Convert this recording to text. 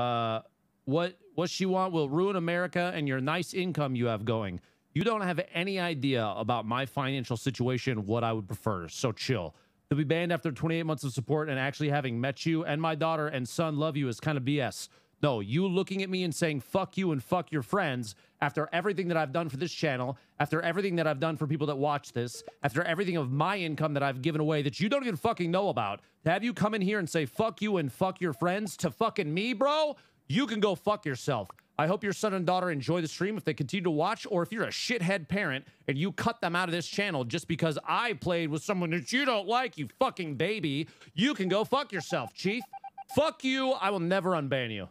Uh, what what she want will ruin America and your nice income you have going. You don't have any idea about my financial situation, what I would prefer. So chill. To be banned after 28 months of support and actually having met you and my daughter and son love you is kind of BS. No, you looking at me and saying, fuck you and fuck your friends after everything that I've done for this channel, after everything that I've done for people that watch this, after everything of my income that I've given away that you don't even fucking know about, to have you come in here and say, fuck you and fuck your friends to fucking me, bro, you can go fuck yourself. I hope your son and daughter enjoy the stream if they continue to watch, or if you're a shithead parent and you cut them out of this channel just because I played with someone that you don't like, you fucking baby, you can go fuck yourself, chief. Fuck you. I will never unban you.